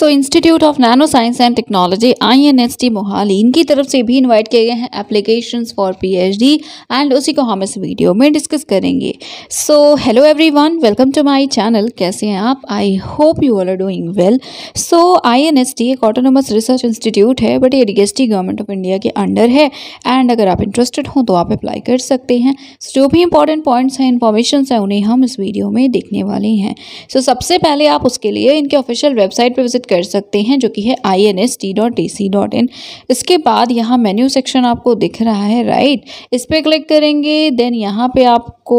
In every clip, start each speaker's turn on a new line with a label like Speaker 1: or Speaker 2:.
Speaker 1: so institute of nano science and technology INST Mohali इनकी तरफ से भी इनवाइट किए गए हैं एप्लीकेशंस फॉर पीएचडी एंड उसी को हम इस वीडियो में डिस्कस करेंगे so hello everyone welcome to my channel कैसे हैं आप I hope you all are doing well so INST एक ऑटोनोमस रिसर्च इंस्टीट्यूट है बट ये डीएसटी गवर्नमेंट ऑफ इंडिया के अंडर है एंड अगर आप इंटरेस्टेड हों तो आप अप्लाई कर सकते हैं so, जो भी इंपॉर्टेंट पॉइंट्स हैं इन्फॉर्मेशन हैं उन्हें हम इस वीडियो में देखने वाले हैं सो so, सबसे पहले आप उसके लिए इनके ऑफिशियल वेबसाइट पर विजिट कर सकते हैं जो कि है I N S T dot A C dot in इसके बाद यहाँ मेन्यू सेक्शन आपको दिख रहा है राइट इस पर क्लिक करेंगे देन यहाँ पे आपको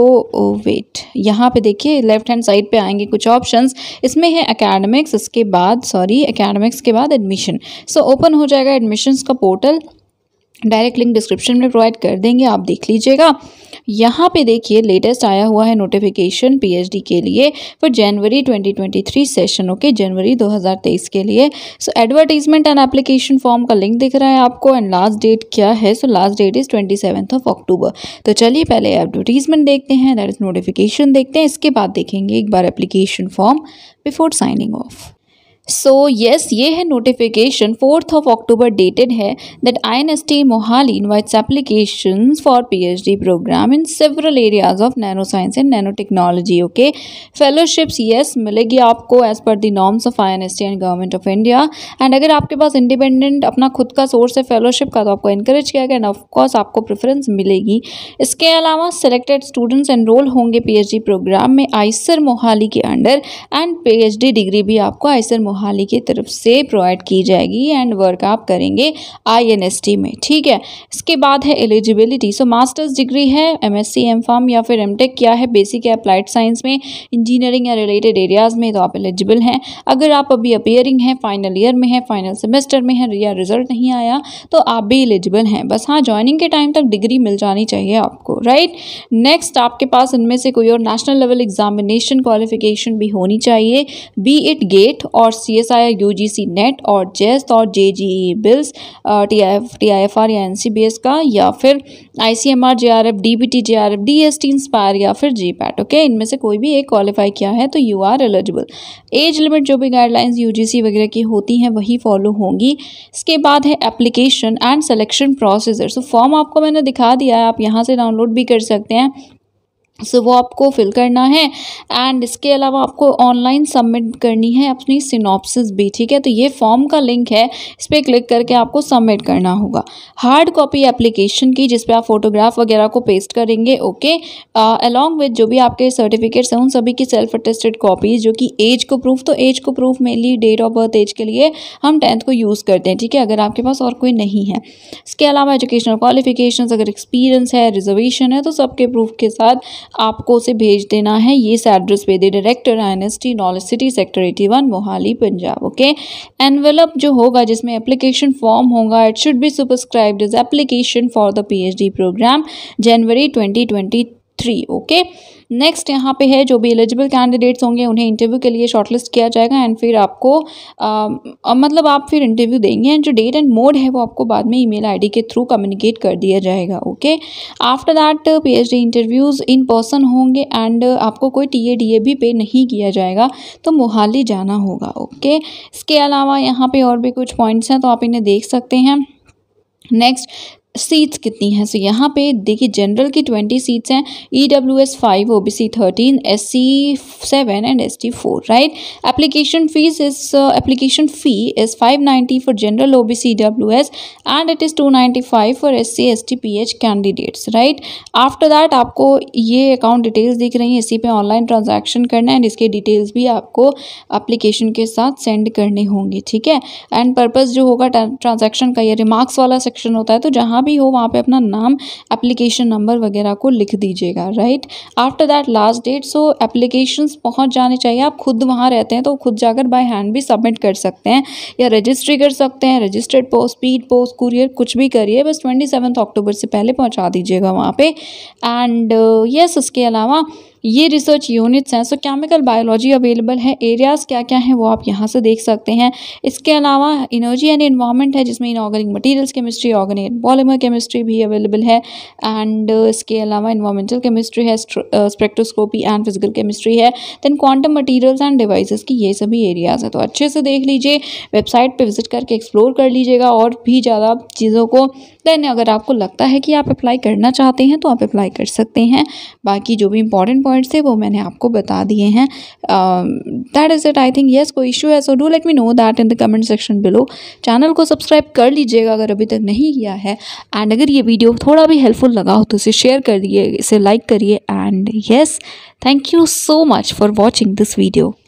Speaker 1: वेट यहाँ पे देखिए लेफ्ट हैंड साइड पे आएंगे कुछ ऑप्शंस इसमें है अकेडमिक्स इसके बाद सॉरी अकेडमिक्स के बाद एडमिशन सो ओपन हो जाएगा एडमिशन्स का पोर्टल डायरेक्ट लिंक डिस्क्रिप्शन में प्रोवाइड कर देंगे आप देख लीजिएगा यहाँ पे देखिए लेटेस्ट आया हुआ है नोटिफिकेशन पीएचडी के लिए for January 2023 session okay January 2023 के लिए so advertisement and application form का लिंक दिख रहा है आपको एंड लास्ट डेट क्या है so last date is twenty of October तो चलिए पहले एडवर्टीजमेंट देखते हैं दैट इज़ नोटिफिकेशन देखते हैं इसके बाद देखेंगे एक बार application form before signing off so so, yes, ये है notification fourth of October dated है that I N S T Mohali invites application for P H D program in several areas of nano science and nano technology okay fellowships yes मिलेगी आपको as per the norms of I N S T and government of India and अगर आपके पास independent अपना खुद का source है fellowship का तो आपको इंकरेज किया गया एंड ऑफकोर्स आपको प्रेफरेंस मिलेगी इसके अलावा सेलेक्टेड स्टूडेंट्स एनरोल होंगे पी एच डी प्रोग्राम में आइसर मोहाली के under and P H D degree भी आपको आइसर मोहाली मोहाली की तरफ से प्रोवाइड की जाएगी एंड वर्क आप करेंगे आईएनएसटी में ठीक है इसके बाद है एलिजिबिलिटी सो मास्टर्स डिग्री है एमएससी एमफार्म या फिर एमटेक क्या है बेसिक या अप्लाइड साइंस में इंजीनियरिंग या रिलेटेड एरियाज़ में तो आप एलिजिबल हैं अगर आप अभी अपेयरिंग हैं फाइनल ईयर में हैं फाइनल सेमेस्टर में हैं या रिजल्ट नहीं आया तो आप भी एलिजिबल हैं बस हाँ ज्वाइनिंग के टाइम तक डिग्री मिल जानी चाहिए आपको राइट नेक्स्ट आपके पास इनमें से कोई और नेशनल लेवल एग्जामिनेशन क्वालिफिकेशन भी होनी चाहिए बी इट गेट और C S I U G C NET और जेस्ट e और J G E BILS T I F T I F R या एन सी बी एस का या फिर I C M R J R F D B T J R F D S T INSPIRE या फिर जी PAT okay इनमें से कोई भी एक क्वालिफाई किया है तो you are eligible age limit जो भी गाइडलाइंस यू जी सी वगैरह की होती हैं वही फॉलो होंगी इसके बाद है application and selection procedure so form आपको मैंने दिखा दिया है आप यहाँ से डाउनलोड भी कर सकते हैं सो so, वो आपको फिल करना है एंड इसके अलावा आपको ऑनलाइन सबमिट करनी है अपनी सिनॉप्सिस भी ठीक है तो ये फॉर्म का लिंक है इस पर क्लिक करके आपको सबमिट करना होगा हार्ड कॉपी एप्लीकेशन की जिसपे आप फोटोग्राफ वगैरह को पेस्ट करेंगे ओके अलॉन्ग विद जो भी आपके सर्टिफिकेट्स हैं उन सभी की सेल्फ अटेस्टेड कॉपीज जो कि एज को प्रूफ तो एज को proof mainly date of birth age के लिए हम टेंथ को यूज़ करते हैं ठीक है अगर आपके पास और कोई नहीं है इसके अलावा एजुकेशनल क्वालिफिकेशन अगर एक्सपीरियंस है रिजर्वेशन है तो सबके प्रूफ के साथ आपको उसे भेज देना है ये एड्रेस पे the director I knowledge city sector eighty one Mohali Punjab okay envelope जो होगा जिसमें एप्लीकेशन फॉर्म होगा it should be superscribed as application for the PhD program January twenty twenty three okay next यहाँ पे है जो भी एलिजिबल कैंडिडेट्स होंगे उन्हें इंटरव्यू के लिए शॉर्टलिस्ट किया जाएगा एंड फिर आपको आ, um, मतलब आप फिर इंटरव्यू देंगे एंड जो डेट एंड मोड है वो आपको बाद में ईमेल आईडी के थ्रू कम्युनिकेट कर दिया जाएगा okay after that PhD interviews in person होंगे एंड आपको कोई डी ए भी पे नहीं किया जाएगा तो मोहाली जाना होगा ओके इसके अलावा यहाँ पर और भी कुछ पॉइंट्स हैं तो आप इन्हें देख सकते हैं नेक्स्ट सीट्स कितनी हैं सो so, यहाँ पे देखिए जनरल की ट्वेंटी सीट्स हैं E W S five O B C thirteen S C seven and S T four right application fees is application fee is five ninety for general O B C W S and it is two ninety five for S C S T P H candidates right after that आपको ये account details दिख रही हैं इसी पे online transaction करना है and इसके डिटेल्स भी आपको एप्लीकेशन के साथ सेंड करने होंगे ठीक है एंड पर्पज़ जो होगा ट्रांजेक्शन का ये रिमार्क्स वाला सेक्शन होता है तो जहाँ जहाँ भी हो वहाँ पे अपना नाम एप्लीकेशन नंबर वगैरह को लिख दीजिएगा right after that last date so application पहुँच जाने चाहिए आप खुद वहाँ रहते हैं तो खुद जाकर बाय हैंड भी सबमिट कर सकते हैं या रजिस्ट्री कर सकते हैं registered post speed post courier कुछ भी करिए बस ट्वेंटी अक्टूबर से पहले पहुँचा दीजिएगा वहाँ पर एंड यस इसके अलावा ये रिसर्च यूनिट्स हैं सो केमिकल बायोलॉजी अवेलेबल है एरियाज़ क्या क्या हैं वो आप यहाँ से देख सकते हैं इसके अलावा इनर्जी एंड इन्वामेंट है जिसमें inorganic materials chemistry organic polymer chemistry भी अवेलेबल है एंड uh, इसके अलावा इन्वामेंटल केमिस्ट्री है स्पेक्ट्रोस्कोपी एंड फिजिकल केमिस्ट्री है than quantum materials and devices की ये सभी एरियाज़ हैं तो अच्छे से देख लीजिए वेबसाइट पर विजिट करके एक्सप्लोर कर लीजिएगा और भी ज़्यादा चीज़ों को देन अगर आपको लगता है कि आप अप्लाई करना चाहते हैं तो आप अप्लाई कर सकते हैं बाकी जो भी इंपॉर्टेंट पॉइंट्स थे वो मैंने आपको बता दिए हैं that is it I think yes कोई इशू है so do let me know that in the comment section below channel को सब्सक्राइब कर लीजिएगा अगर अभी तक नहीं किया है एंड अगर ये वीडियो थोड़ा भी हेल्पफुल लगा हो तो इसे शेयर करिए इसे लाइक करिए and yes thank you so much for watching this video